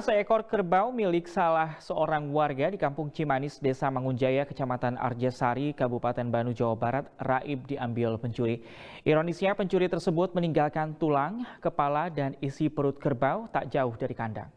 Seekor kerbau milik salah seorang warga di kampung Cimanis, Desa Mangunjaya, Kecamatan Arjasari, Kabupaten Banu, Jawa Barat, raib diambil pencuri. Ironisnya pencuri tersebut meninggalkan tulang, kepala, dan isi perut kerbau tak jauh dari kandang.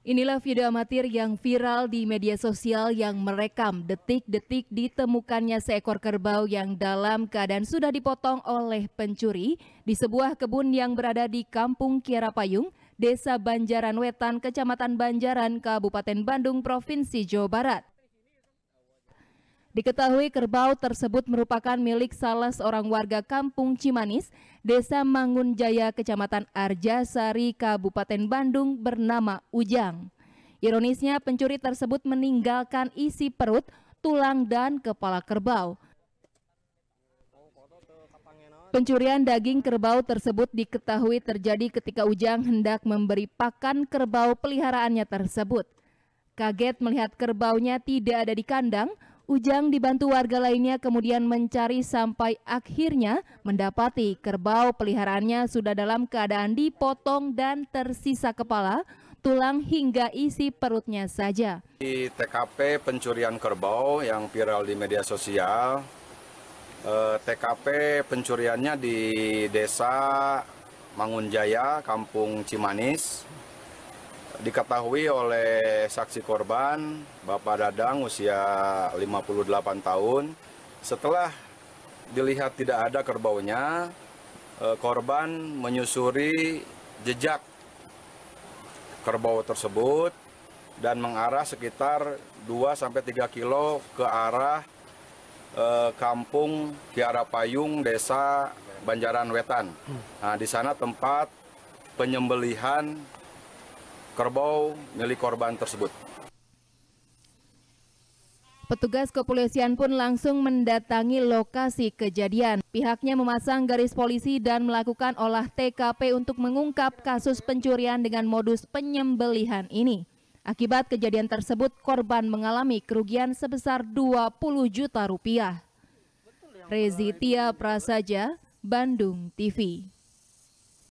Inilah video amatir yang viral di media sosial yang merekam detik-detik ditemukannya seekor kerbau yang dalam keadaan sudah dipotong oleh pencuri di sebuah kebun yang berada di Kampung Kiara Payung, Desa Banjaran Wetan, Kecamatan Banjaran, Kabupaten Bandung, Provinsi Jawa Barat. Diketahui kerbau tersebut merupakan milik salah seorang warga kampung Cimanis, Desa Mangunjaya, Kecamatan Arjasari, Kabupaten Bandung bernama Ujang. Ironisnya pencuri tersebut meninggalkan isi perut, tulang, dan kepala kerbau. Pencurian daging kerbau tersebut diketahui terjadi ketika Ujang hendak memberi pakan kerbau peliharaannya tersebut. Kaget melihat kerbaunya tidak ada di kandang, Ujang dibantu warga lainnya kemudian mencari sampai akhirnya mendapati kerbau peliharaannya sudah dalam keadaan dipotong dan tersisa kepala, tulang hingga isi perutnya saja. Di TKP pencurian kerbau yang viral di media sosial, eh, TKP pencuriannya di desa Mangunjaya, Kampung Cimanis, Diketahui oleh saksi korban, Bapak Dadang usia 58 tahun. Setelah dilihat tidak ada kerbaunya, eh, korban menyusuri jejak kerbau tersebut dan mengarah sekitar 2-3 kilo ke arah eh, kampung Kiara Payung, desa Banjaran Wetan. Hmm. Nah, di sana tempat penyembelihan kerbau milik korban tersebut. Petugas kepolisian pun langsung mendatangi lokasi kejadian. Pihaknya memasang garis polisi dan melakukan olah TKP untuk mengungkap kasus pencurian dengan modus penyembelihan ini. Akibat kejadian tersebut, korban mengalami kerugian sebesar 20 juta rupiah. Rezitia Prasaja, Bandung TV.